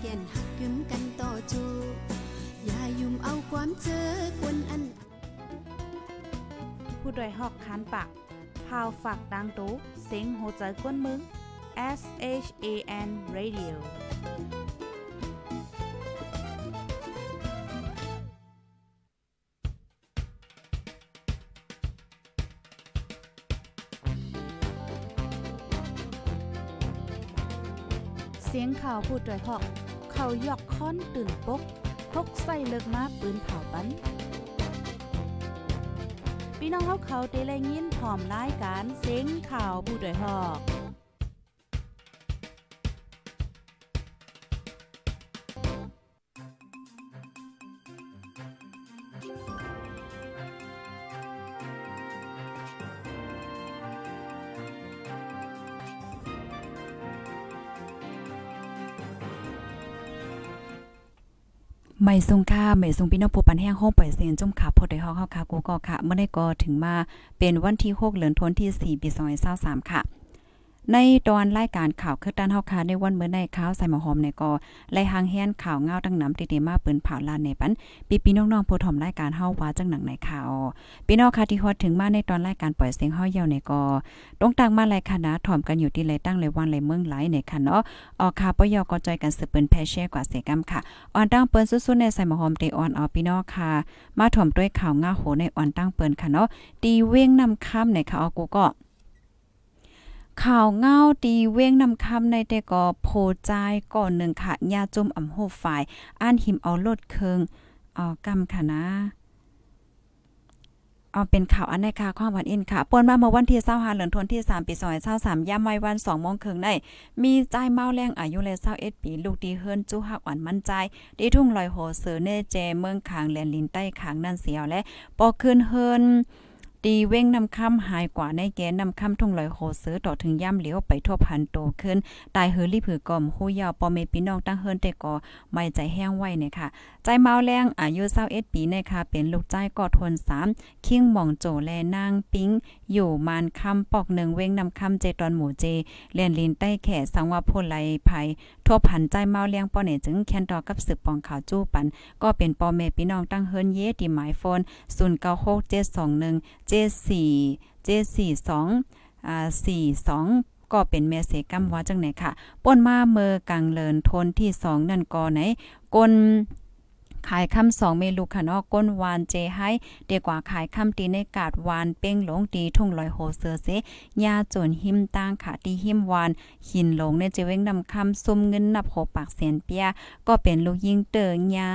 แกนหักกึมกันต่อจูอย่ายุ่มเอาความเจอควนอันผู้ดยหอกคันปาก พาวฝากดังตุ้เซ็งโหใจกวนมึง S H A N Radio เสียงข่าวพูดด้วยหอก เขายอกค้อนตื่นปกพกใส่เลิกมาปืนเผาปันพี่น้องเขาเขาได้แลยินพร้อมรายการเสียงข่าวผู้ด้วยหอกไม่ทรงค่าไม่ทรงพี่น้องผู้ปันแห้งห้องปล่อยเสียงจุ่มขาพดได้ห้องเข้าค่ะกูก็ค่ะเมื่อได้ก็ถึงมาเป็นวันที่6เหลือนทนที่4ปี2023ค่ะในตอนรายการข่าวคือด้านเฮาคาในวันเมื่อในข่าวใส่หมอหอมในก็ไล่หางแฮนข่าวเงาตั้งน้ำติเตมาปืนเผาลานในปันปีปีน้องๆผู้ถมรายการเฮาว่าจังหนังในข่าวพี่น้องค่ะที่ฮอดถึงมาในตอนรายการปล่อยเสียงเฮาเยาวในก็ตรงต่างมาหลายคณะถอมกันอยู่ที่ไรตั้งไรวันไรเมืองหลายในค่ะเนาะออกค่ะปยก็จกันสืบเปิ้นแพเช่กว่าเสกำค่ะอ่อนตั้งเปิ้นสุดๆในใส่หมอหอมเตออนออพี่น้องค่ะมาถอมด้วยข่าวเงาโหในอ่อนตั้งเปิ้นค่ะเนาะตีเว้งนำค่ำในค่ะออกูก็ข่าวเงาตีเว้งนำคำในแต่ก่อโพใจก่อนหนึ่งค่ะยาจุ่มอ่ำโหฝ่ายอ่านหิมเอาลดเคืองเอากรมค่ะนะเอาเป็นข่าวอันในค่ะความหวานอิน ค่ะปนมาเมื่อวันที่25เหลือนทวนที่3ปี2สามย่ำไว้วัน2โมงครึ่งในมี ใจเมาแรงอายุเลย21ปีลูกดีเฮิรนจู้หักอ่อนมั่นใจดีทุ่งลอยโหเสือเน่เจ เมืองขางแลนลินใต้ขางนันเสียวและปอคืนเฮิรนตีเว้งนำค่ำหายกว่าในแกนนำค่ำทุ่งลอยโคเสือต่อถึงย่ำเหลียวไปทั่วพันโตขึ้น ตายเฮอรีผือกอมหูยาวปอเมพี่น้องตั้งเฮินแต่กอไม่ใจแห้งไว้เนี่ยค่ะ ใจเมาแรงอายุ21ปีเนี่ยค่ะเป็นลูกใจกอทน3คิงหม่องโจแลนางปิ้งอยู่มานค่ำปอกหนึ่งเว้งนำค่ำเจตอนหมู่เจ เลียนลินใต้แขสังว่าพลไหลัยทั่วพันใจเมาแรงป้อเนี่ยจึงแคนดอกับสืบปองข่าวจู้ปัน ก็เป็นปอเมพี่น้องตั้งเฮินเยที่หมายโฟน096721จีส่จสี่สองอ่าสสี่องก็เป็นเมเสกัมว่าจังไหนค่ะป่นมาเมอกลางเลินทนที่2นั่นกอไหนกลขายคำ2เมลูกขะเนาะก้นวานเจให้ เดีกว่าขายคำตีในกาดวานเป้งหลงตีทุ่งลอยโหเสือเสยาจนหิมตั้งค่ะตีหิมวานหินหลงในเจะเว้งนำคำซุ่มเงินนับโหปากเสียนเปียก็เป็นลูกยิงเตอญา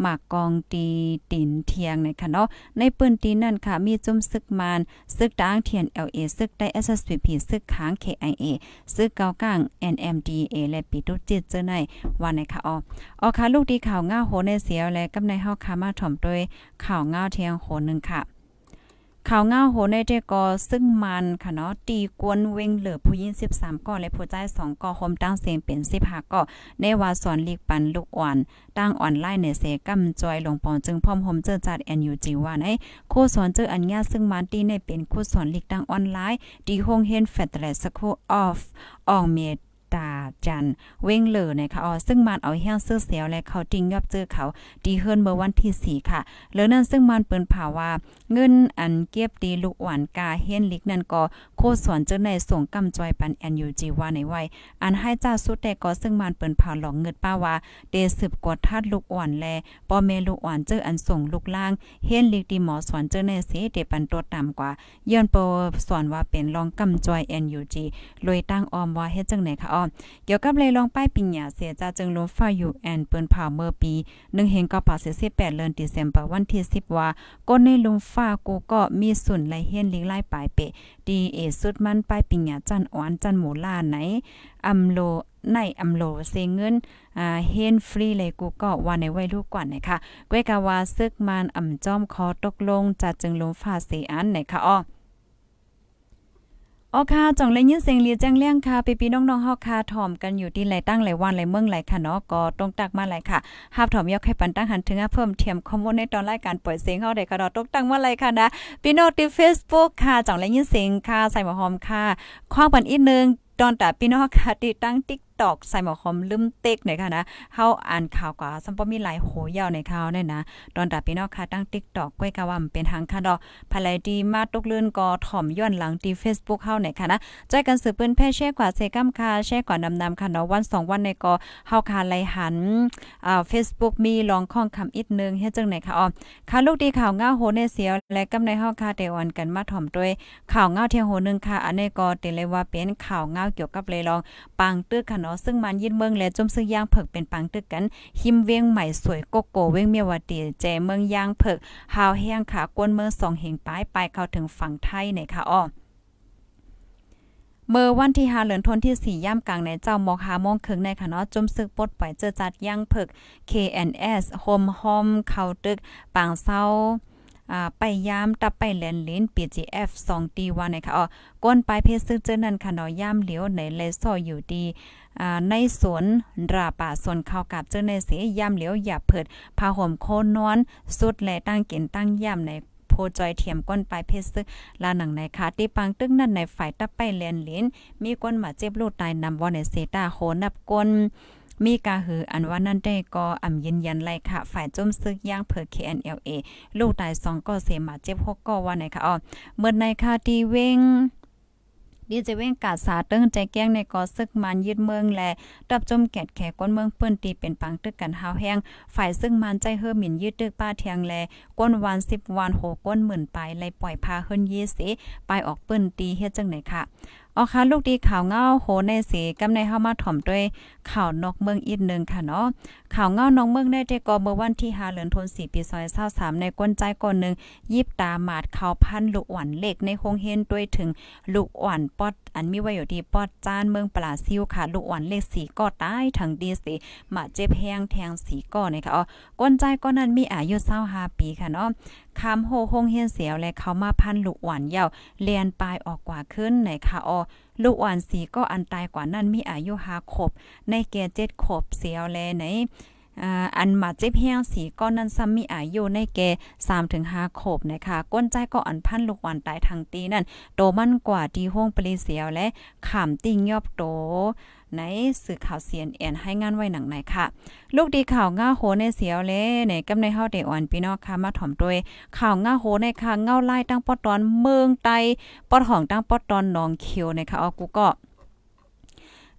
หมากกองตีตินเทียงในค่ะเนาะในปืนตีนั่นค่ะ มีจุ่มซึกมานซึกตางเทียน LA ซึกได้ SSPP ซึกค้าง KIA ซึกเกาก้าง NMDA และปิตุจิตเจอในวันในค่ะ ออออค่ะลูกดีข่าวง่าโหในเสียวแลกับในเฮาคามาถ่อมด้วยข่าวเงาเทียงโหนึ่งค่ะ ข่าวเงาโหในเจกอซึ่งมันค่ะเนาะตีกวนเวงเหลือผู้ยิน 13ก่อและผู้ใจ2ก่อโฮมตั้งเสียงเป็น15ก่อในวาสอนลีกปันลูกอ่อนตั้งออนไลน์ในเสกำจอยหลงปอนจึงพรอมโฮมเจอจัดอนยูจีว่าในโคสอนเจออัญญา ซึ่งมันตีในเป็นคู่สอนลีกตั้งออนไลน์ดีโฮงเฮนแฟตแลสโคออฟอองเมดตาจันเว้งเลอนะคะอ๋อซึ่งมันเอาแห้งเสื้อเสียวและเขาจริงยอบเจอเขา ดีเฮือนเมื่อวันที่4ค่ะเหลือนั้นซึ่งมันเปิ้นภาวาเงินอันเก็บดีลูกหวานกาเฮียนลิก นั่นก็โคสอนเจอใน ส่งกำจอยปันแอนยูจีว่าในไว้อันให้จ้าสุดแต่ก็ซึ่งมันเปิ้นผาหลองเงินป้าว่าเดสืบกดทาดลูกอ่อนแลปอเมลูกอ่อนเจออันส่งลูกล่างเฮียนลิกดีหมอสอนเจอในเสเดปันตัวต่ำกว่าย้อนโปสอนว่าเป็นรองกำจอยแอนยูจีลอยตั้งออมว่าเฮ็ดจังไหนคะออเกี่ยวกับเลยลองป้ายปิญญาเสียจาจึงลมฟ้าอยู่แอน เปิ้นผ่าเมื่อปีหนึ่งเห็นกปาปดเดือนตธัเวาคมวันที่สิบว่าก้นในลมฟ้ากูก็มีสุนไหลเฮียนลิงไล่ปลายเปะดีเอสุดมันป้ายปิญญาจันอ่อนจันหมูล่าไหนอัมโลในอัมโลเซเงิน อ่าเฮนฟรีเลยกูก็ว่าในไว้ลูกกว่านะคะก้วยกาวาซึกมันอำจอมคอตกลงจัดจึงลมฟ้าเสียอันนะคะอ้ออ๋อค่ะจ่องเลยยินเสียงเลียแจ้งเลี้ยงค่ะปีปีน้องๆฮอกค่ะถ่อมกันอยู่ที่ไหลตั้งไหลวันไหลเมืองไหลค่ะเนาะก็ต้งตักมาไหลค่ะหาบถ่อมยกให้ปันตั้งหันถึงอ่ะเพิ่มเทียมคอมมโนในตอนรายการปล่อยเสียงเฮาได้ค่ะเนาะต้งตักมาไหลค่ะนะ พี่น้องที่ Facebook ค่ะจ่องเลยยินเสียงค่ะ ใส่หมอหอมค่ะ คว้างปันอีกนึงตอนตาพี่น้องค่ะติดตั้ง t i k อกใส่หมอคอมลืมเต็กหนค่ะนะเฮาอ่านข่าวกว่าซัมปมีหลายโหยาวในข่าวเนี่ยนะ ตอนดับพี่น้องค่ะตั้ง TikTok ก้วยกะว่ามเป็นทางค่ะดอกภายดีมาตกลื่นกอถ่อมย้อนหลังที่ Facebook เฮาหนค่ะนะ ใจกันสืบเปิ้นแพ่แช่กว่าเซกัมค่ะแช่กว่านำนำค่ะเนาะวันสองวันในกอเฮาค่ะไลหัน อ่า Facebook มีลองข้องคำอีกนึงเฮ็ดจังไหนค่ะอ๋อค่ะลูกดีข่าวง้าโหในเสียว และกำในเฮาค่ะเตออนกันมาถ่อมด้วยข่าวง้าเที่ยโหนึงค่ะ อันนี้ก็เตเลยว่าเป็นข่าวง้าเกี่ยวกับเลยลองปังตึกค่ะเนะาซึ่งมันยินเมืองและจุ่มซึ่งย่างเผิกเป็นปังตึกกันหิมเวียงใหม่สวยโกโกเวียงเมียวตีแจเมืองย่างเผิก หาวแห้งขากวนเมืองสองเหงป้ายไปเข้าถึงฝั่งไทยในค่ะอ้อเมื่อวันที่5เหลือนทนที่4ย่ำกลางในเจ้าหมอกหามงครึ่งในค่ะเนาะจมซึกปดปล่อยเจอจัดย่างเผิก KNS โฮมโฮมเข้าตึกปางเซา่าไปยามตับไปแหลนเลน PGF 2ตีวันนะคะอ๋อก้นปลายเพชรซึ่งเจอนั่นค่ะเนาะยามเหลียวในเลซออยู่ดีอ่าในสวนราป่าสวนข้าวกับเจอในเสียยามเหลียวอย่าเผิดผาห่มโคนนอน สุดแลตั้งกินตั้งย่ำในโพจอยเทียมก้นปลายเพชรซึงลาหนังในคาที่ปังตึกนั่นในฝ่ายตะไปแลนิ้นมีก้นมาเจ็บลูกตายนำว่นในเซตาโคนับก้นมีกาหืออันว่านั่นได้ก็อ่ำยืนยันเลยค่ะฝ่ายจมซึกย่างเผอ KNLA ลูกตายสองก็เสมาเจ็บหกก็ว่าไหนค่ะอ๋อเมื่อในค่ะที่เว้งดีเจเว้งกาสาเติ้งใจแก้งในกอซึกมันยึดเมืองและตับจมแกดแขกก้นเมืองเปิ้นตีเป็นปังตึกกันหาวแห้งฝ่ายซึ่งมันใจเฮือหมิ่นยึดตึกป้าเทียงแลก้นวัน10วันโหก้นหมื่นไปเลยปล่อยพาเฮิอนยีสิไปออกเปิ้นตีเฮ็ดจังไหนค่ะอ๋อค่ะลูกดีข่าวเงาโหในสีกำในเฮามาถ่อมด้วยข่าวนอกเมืองอีกนึงค่ะเนาะข่าวเงานอกเมืองได้แต่ก็เมื่อวันที่5เดือนธันวาคมปี2023ในก้นใจก่อน นึงยิบตาหมาดข่าวพันลูกอ่อนเล็กในโฮงเฮนด้วยถึงลูกอ่อนปอดอันมีไว้อยู่ที่ปอดจานเมืองปลาซิวค่ะ ลูกอ่อนเลขสีก็ตายทั้งดีสิมาเจ็บแห้งแทงสีก็นะคะอ๋อก้นใจก็นั้นมีอายุ25ปีค่ะเนาะคำโหฮงเฮียนเสียวและเขามาพันลูกอ่อนยาวเลียน ปลายออกกว่าขึ้นไหน ค่ะอ๋อลูกอ่อนสีก็อันตายกว่านั้นมีอายุ5ขบในเกียจ์7ขบเสียวแลไหนอันมาเจ็บแห้งสีก้อนนั้นซ้ำมีอายุในแก่3ถึง5าขบนะคะก้นใจก็อันพันลูกวันตายทางตีนั่น โตมั่นกว่าที่ห้องปลีเสียวและขามติ่งยอบโต ในสื่อข่าวเสียนแอนให้งานไว้หนังไหนค่ะ ลูกดีข่าวง่าโหในเสียวเล่ในกำในเฮาเดอ่อนพี่น้องค่ะมาถ่อมด้วยข่าวง่าโหในค่ะ เงาไล่ตั้งปอตอนเมืองไตปอดของตั้งปอตอนนองเขียวในค่ะออกูก็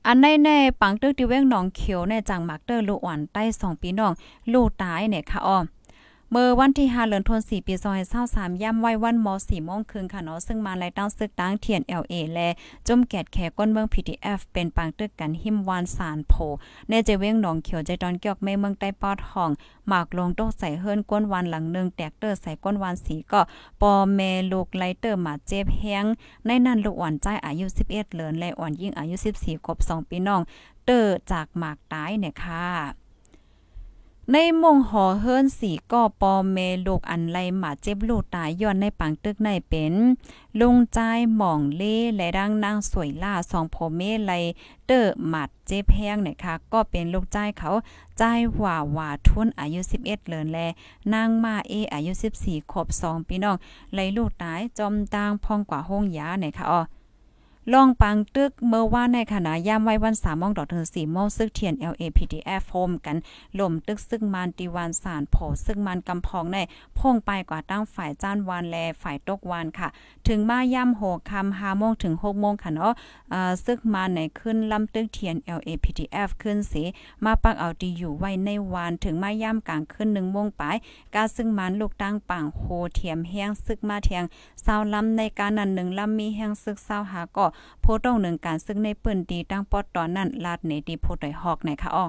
อันในในปังเตอร์ติเว้งหนองเขียวในจังมักเตอร์ลูกอ่อนใต้สองปีน้องลูกตายเนี่ยค่ะอ้อเมื่อวันที่5เดือนธันวาคมปี2023ย่ำไว้วันมอ4โมงคืน่ค่ะเนาะซึ่งมาไล่ตั้งซึกตั้งเทียน LA และจมแกดแขก้นเมือง PTF เป็นปางตึกกันหิมวานสารโพในเจเว้งหนองเขียวใจดอนเกียกแม่เมืองใต้ปอดห้อง หมากลงโต๊ะใส่เฮิรนก้นวานหลังนึงแตกเตอร์ใส่ก้นวานสีก็ ปอเมลูกไลเตอร์หมาเจ็บแห้งในนั้นลูกอ่อนใจอายุ 11เหลือนและอ่อนยิ่งอายุ14รบ2ปีน้องเตอร์จากหมากตายเนี่ยค่ะในมงหอเฮิรนสีก่อปอเมลูกอันไลหมาเจ็บลูกตายย้อนในปังตึกในเป็นลุงใจหม่องเล่และร่างนางสวยล่า สองพอเมไลเตอร์หมัดเจ็บแห้งเนี่ยค่ะ ก็เป็นลูกใจเขา ใจหว่าหว่าทุนอายุ 11เอ็ดเลินแลนางมาเออายุ 14ขอบ2พีน้องไลลูกตายจอมตางพองกว่าห้องยาเนี่ยค่ะอ๋อล่องปังตึกเมื่อว่าในขณะย่ำไว้วันสามมองดอกเธอสี่โมงซึกเทียน LAPDF โฮมกันลมตึกซึ่งมันตีวานสารโผซึ่งมันกำพองในพงไปกว่าตั้งฝ่ายจ้านวานแลฝ่ายตกวานค่ะ ถึงมาย่ำโหคำห้าโมงถึงหกโมงค่ะเนาะซึกมันในขึ้นลำตึกเทียน LAPDF ขึ้นสีมาปักเอาดีอยู่ไว้ในวานถึงมาย่ำกลางขึ้นหนึ่งโมงไปกาซึ่งมันลูกตั้งปังโหเทียมแห้งซึกมาเทียงเศร้าลำในการนั้นหนึ่งลำมีแห้งซึกเศร้าหาก่อโพต้องหนึ่งการซึ่งในเปิ้นดีตั้งปอดตอนนั้น ลาดในดีโพดอยหอกไหนคะอ้อ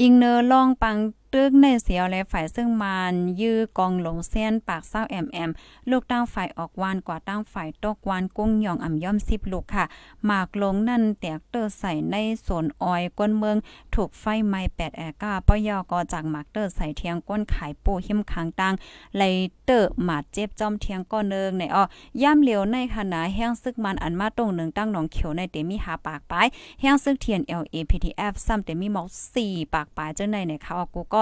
อิงเนอร์ล่องปังตึกในเสียวและฝ่ายซึ่ง มัน ยื้อกองหลงเส้นปากเศร้าแอมแอมลูกตั้งฝ่ายออกวานกว่าตั้งฝ่ายตกวานกุ้งหยองอ่ำย่อมสิบลูก ค่ะหมากลงนั่นแตกเตอร์ใส่ในสวนอ้อยก้นเมือง ถูกไฟไหม้แปดแอก้าปยอกอจากหมากเตอร์ใส่เทียงก้นขายปูหิมคางตังไลเตอร์หมาดเจ็บจอมเทียงก้อนเนิงในอ้อย่ำเหลียวในขณะแห้งซึกมันอันมาตรงหนึ่งตั้งหนองเขียวในเตมีหาปากปลายแห้งซึกเทียน LAPTF ซ้ำเตมีหมอก4ปากปลายเจ้าในในเขากูก็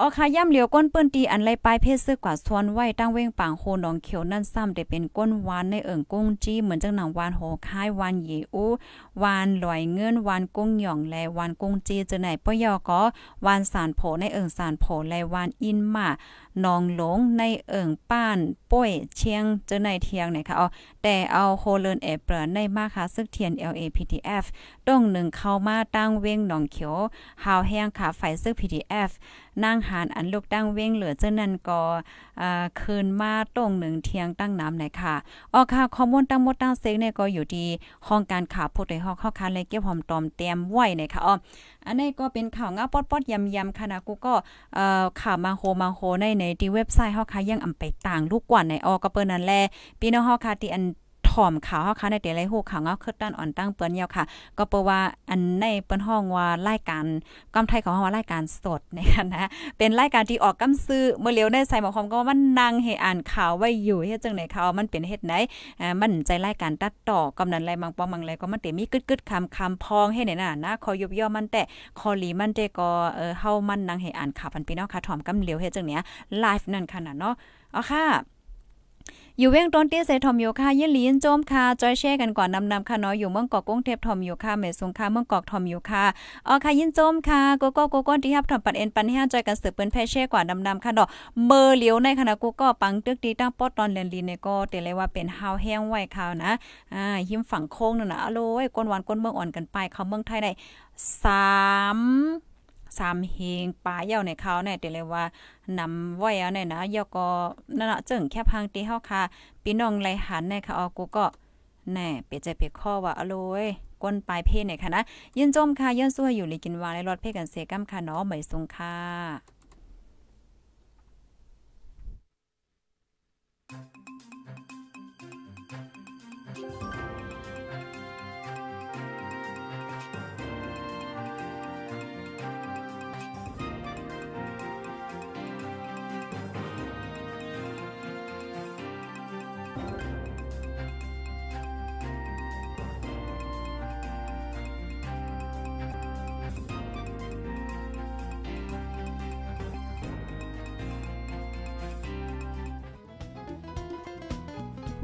ออค่ะย่ำเหลียวก้นเปิ้นตีอันไรปลายเพศซ้อกว่าซวนไว้ ตั้งเว้งปางโคหนองเขียวนั่นซ้ำได้เป็นก้นวานในเอิ่งกุ้งจี้เหมือนจังหนังวานโหค่ายวานเหยอู้วานลอยเงินหนวานกุ้งหย่องและวานกุ้งจี้จอไหนปยอก็วานสารโผในเอิ่งสารโผและวานอินมานองหลงในเอิ่งป้านป่วยเชียงจอไหนเทียงไหนคะเอาแต่เอาโคเลินเอเปลในมาค่ะซึกเทียน LAPTF ต้องหนึ่งเข้ามาตั้งเว้งหนองเขียว หาวแห้งขาไฝซึง PDF นั่งหานอันลูกตั้งเว้งเหลือเจ้านั้นก็คืนมาตรงหนึ่งเทียงตั้งน้ำไหนค่ะออค่ะข้อมูลตั้งหมดตั้งเซ็กเนี่ยก็อยู่ดีห้องการข่าวผูดในห้องข้าคันเลยเก็บหอมตอมเตรียมไว้เนี่ยค่ะอ๋อ อันนี้ก็เป็นข่าวง่าป๊อดๆยำๆค่ะนะกูก็ข่าวมาโฮมาโฮในในที่เว็บไซต์ห้องค่ะยังอำไปต่างลูกกว่าในออก็เปิ้นนั่นแหละพี่น้องห้องค่ะที่อันถ่อมข่าวเฮาค่ะในเต่ละฮู้ข่าวเงาคึดด้้นอ่อนตั้งเปิ้นยาวค่ะก็เปว่าอันในเปิ้นห้องว่ารายการกำไทยของเฮารายการสดนะคะนะเป็นรายการที่ออกกำซื้อเมื่อเร็วได้ใส่หมอคอมก็ว่ามันนั่งให้อ่านข่าวไว้อยู่เฮ็ดจังได๋ข่าวมันเป็นเฮ็ดไหนอ่ามันใจรายการตัดต่อกำนันไรบางปองบางไรก็มันเตมีกึดๆคำคำพองให้ไหนน่ะนะคอยบย่อมันแต่คอลีมันแต่ก็เออเฮามันนั่งให้อ่านข่าวพันพี่น้องค่ะถ่อมกำเหลียวเฮ็ดจังเนี้ยไลฟ์นั่นคน่ะเนาะอ๋อค่ะอยู่เว้งต้นเตี้ยใส่ทอมโยค่าเยี่ยลีนโจมค่าจอยแช่กันก่อนนำนำค่ะน้อยอยู่เมืองกอกกงเทพทอมโยค่าเมสุงค่าเมืองกอกทอมโยค่าอ๋อค่ะยินโจมค่ะโกโก้โกโก้ที่ครับทอมปัดเอ็นปันแห้จอยกันสืบเปิ้นแพ่แช่กว่านำนำค่ะดอกเมอร์เหลียวในคณะกูก็ปังตึกดีตั้งป๊อดตอนเรียนลีนเนก็เตะเลยว่าเป็นฮาวแห้งไหวข่าวนะอ่าหิมฝั่งโค้งนั่นนะอโลยก้นหวานก้นเมืองอ่อนกันไปเขาเมืองไทยได้สามสามเฮงปลาเย่าในเขาเนี่ยเดี๋ยวเลยว่านำไว้เอาเนี่ยนะยอก็นั่นละจึงแค่พังตีเฮาค่ะ พี่น้องไหลหันในค่ะออกูก็แน่เปียใจเปียข้อว่าอร่อยก้นปลายเพศเนี่ยค่ะนะยินจมค่ะยินซั่วอยู่ลีกินวางในรถเพศกันเสกำค่ะเนาะไม่สงค่ะ